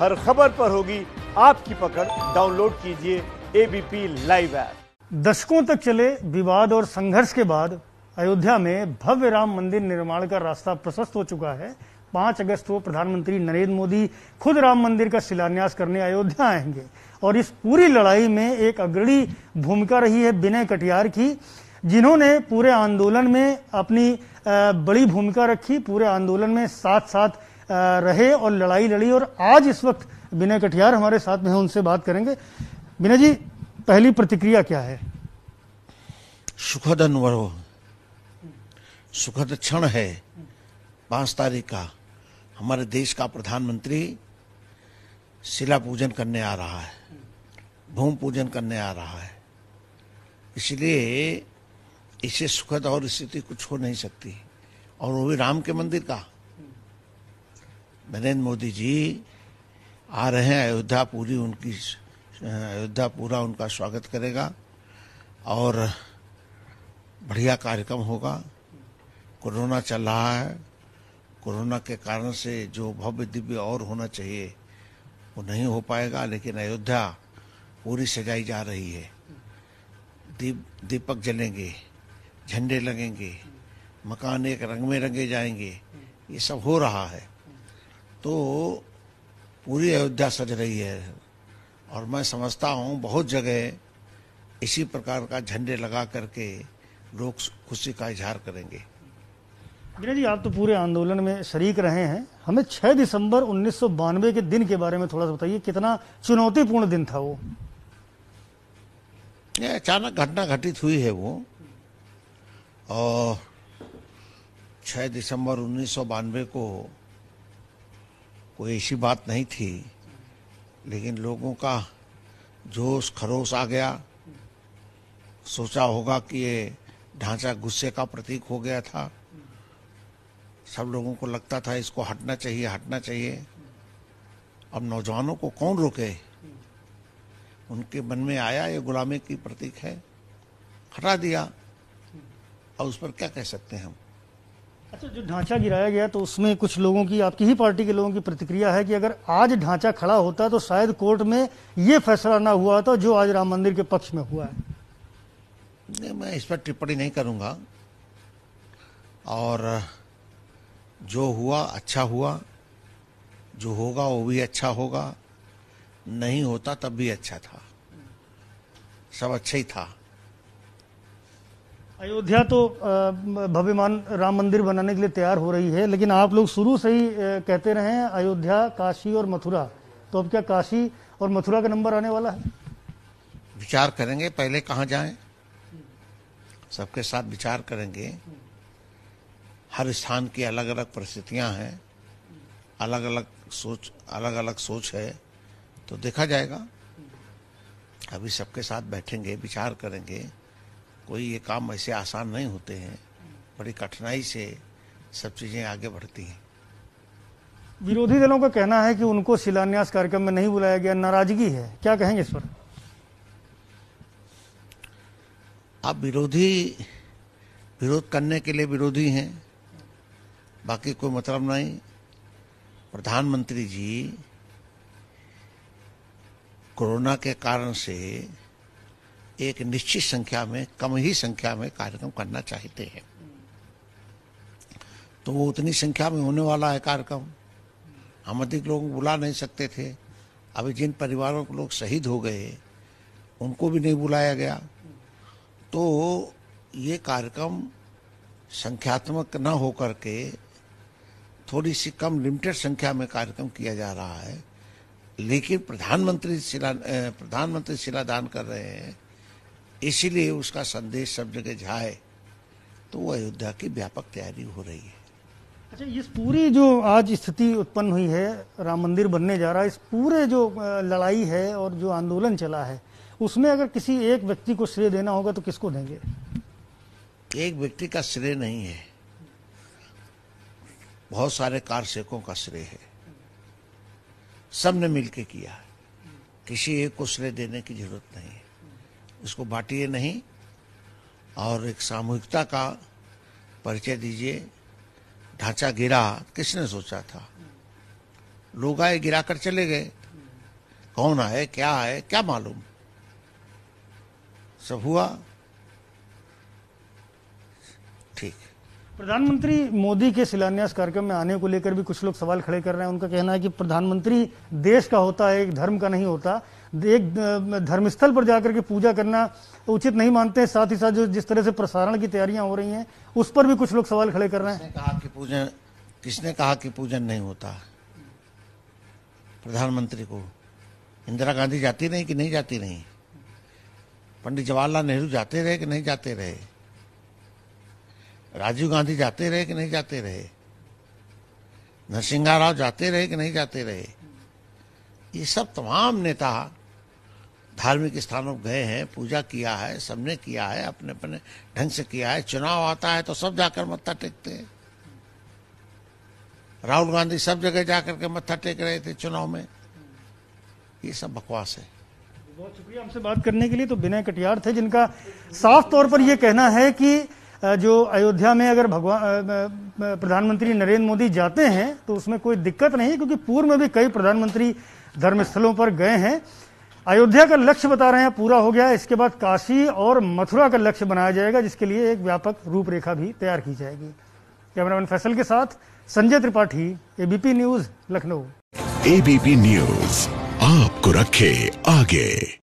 हर खबर पर होगी आपकी पकड़ डाउनलोड कीजिए एबीपी लाइव ऐप दशकों तक चले विवाद और संघर्ष के बाद अयोध्या में भव्य राम मंदिर निर्माण का रास्ता प्रशस्त हो चुका है पांच अगस्त को प्रधानमंत्री नरेंद्र मोदी खुद राम मंदिर का शिलान्यास करने अयोध्या आएंगे और इस पूरी लड़ाई में एक अग्रणी भूमिका रही है विनय कटियार की जिन्होंने पूरे आंदोलन में अपनी बड़ी भूमिका रखी पूरे आंदोलन में साथ साथ रहे और लड़ाई लड़ी और आज इस वक्त विनय कटियार हमारे साथ में उनसे बात करेंगे विनय जी पहली प्रतिक्रिया क्या है सुखद अनुभव सुखद क्षण है पांच तारीख का हमारे देश का प्रधानमंत्री शिला पूजन करने आ रहा है भूमि पूजन करने आ रहा है इसलिए इसे सुखद और स्थिति कुछ हो नहीं सकती और वो भी राम के मंदिर का नरेंद्र मोदी जी आ रहे हैं अयोध्या पूरी उनकी अयोध्या पूरा उनका स्वागत करेगा और बढ़िया कार्यक्रम होगा कोरोना चल रहा है कोरोना के कारण से जो भव्य दिव्य और होना चाहिए वो नहीं हो पाएगा लेकिन अयोध्या पूरी सजाई जा रही है दीप दीपक जलेंगे झंडे लगेंगे मकान एक रंग में रंगे जाएंगे ये सब हो रहा है तो पूरी अयोध्या सज रही है और मैं समझता हूँ बहुत जगह इसी प्रकार का झंडे लगा करके लोग खुशी का इजहार करेंगे जी आप तो पूरे आंदोलन में शरीक रहे हैं हमें 6 दिसंबर उन्नीस के दिन के बारे में थोड़ा सा बताइए कितना चुनौतीपूर्ण दिन था वो ये अचानक घटना घटित हुई है वो और 6 दिसंबर उन्नीस को कोई ऐसी बात नहीं थी लेकिन लोगों का जोश खरोश आ गया सोचा होगा कि ये ढांचा गुस्से का प्रतीक हो गया था सब लोगों को लगता था इसको हटना चाहिए हटना चाहिए अब नौजवानों को कौन रोके उनके मन में आया ये गुलामी की प्रतीक है हटा दिया और उस पर क्या कह सकते हैं हम अच्छा जो ढांचा गिराया गया तो उसमें कुछ लोगों की आपकी ही पार्टी के लोगों की प्रतिक्रिया है कि अगर आज ढांचा खड़ा होता तो शायद कोर्ट में ये फैसला ना हुआ था तो जो आज राम मंदिर के पक्ष में हुआ है नहीं मैं इस पर टिप्पणी नहीं करूंगा और जो हुआ अच्छा हुआ जो होगा वो भी अच्छा होगा नहीं होता तब भी अच्छा था सब अच्छा ही था अयोध्या तो भव्यमान राम मंदिर बनाने के लिए तैयार हो रही है लेकिन आप लोग शुरू से ही कहते रहे अयोध्या काशी और मथुरा तो अब क्या काशी और मथुरा का नंबर आने वाला है विचार करेंगे पहले कहाँ जाए सबके साथ विचार करेंगे हर स्थान की अलग अलग परिस्थितियां हैं अलग अलग सोच अलग अलग सोच है तो देखा जाएगा अभी सबके साथ बैठेंगे विचार करेंगे कोई ये काम ऐसे आसान नहीं होते हैं बड़ी कठिनाई से सब चीज़ें आगे बढ़ती हैं विरोधी दलों का कहना है कि उनको शिलान्यास कार्यक्रम में नहीं बुलाया गया नाराजगी है क्या कहेंगे इस पर आप विरोधी विरोध करने के लिए विरोधी हैं बाकी कोई मतलब नहीं प्रधानमंत्री जी कोरोना के कारण से एक निश्चित संख्या में कम ही संख्या में कार्यक्रम करना चाहते हैं तो वो उतनी संख्या में होने वाला है कार्यक्रम हम अधिक लोगों को बुला नहीं सकते थे अभी जिन परिवारों के लोग शहीद हो गए उनको भी नहीं बुलाया गया तो ये कार्यक्रम संख्यात्मक न हो के थोड़ी सी कम लिमिटेड संख्या में कार्यक्रम किया जा रहा है लेकिन प्रधानमंत्री शिला प्रधानमंत्री शिलादान कर रहे हैं इसीलिए उसका संदेश सब जगह जाए तो वो अयोध्या की व्यापक तैयारी हो रही है अच्छा इस पूरी जो आज स्थिति उत्पन्न हुई है राम मंदिर बनने जा रहा है इस पूरे जो लड़ाई है और जो आंदोलन चला है उसमें अगर किसी एक व्यक्ति को श्रेय देना होगा तो किसको देंगे एक व्यक्ति का श्रेय नहीं है बहुत सारे कारसेकों का श्रेय है सबने मिलकर किया किसी एक को श्रेय देने की जरूरत नहीं है इसको बांटिए नहीं और एक सामूहिकता का परिचय दीजिए ढांचा गिरा किसने सोचा था लोग आए गिरा कर चले गए कौन आए क्या आए क्या मालूम सब हुआ ठीक प्रधानमंत्री मोदी के शिलान्यास कार्यक्रम में आने को लेकर भी कुछ लोग सवाल खड़े कर रहे हैं उनका कहना है कि प्रधानमंत्री देश का होता है एक धर्म का नहीं होता एक धर्मस्थल पर जाकर के पूजा करना उचित नहीं मानते हैं साथ ही साथ जो जिस तरह से प्रसारण की तैयारियां हो रही हैं उस पर भी कुछ लोग सवाल खड़े कर रहे हैं कहा कि पूजन किसने कहा कि पूजन नहीं होता प्रधानमंत्री को इंदिरा गांधी जाती रही कि नहीं जाती नहीं पंडित जवाहरलाल नेहरू जाते रहे कि नहीं जाते रहे राजीव गांधी जाते रहे कि नहीं जाते रहे नरसिंह राव जाते रहे कि नहीं जाते रहे ये सब तमाम नेता धार्मिक स्थानों गए हैं पूजा किया है सबने किया है अपने अपने ढंग से किया है चुनाव आता है तो सब जाकर मत्था टेकते हैं राहुल गांधी सब जगह जाकर के मत्था टेक रहे थे चुनाव में ये सब बकवास है बहुत शुक्रिया हमसे बात करने के लिए तो विनय कटियार थे जिनका साफ तौर पर यह कहना है कि जो अयोध्या में अगर भगवान प्रधानमंत्री नरेंद्र मोदी जाते हैं तो उसमें कोई दिक्कत नहीं क्योंकि पूर्व में भी कई प्रधानमंत्री धर्मस्थलों पर गए हैं अयोध्या का लक्ष्य बता रहे हैं पूरा हो गया इसके बाद काशी और मथुरा का लक्ष्य बनाया जाएगा जिसके लिए एक व्यापक रूपरेखा भी तैयार की जाएगी कैमरामैन फैसल के साथ Sanjay Tripathi ABP news Lucknow ABP news आपको रखे आगे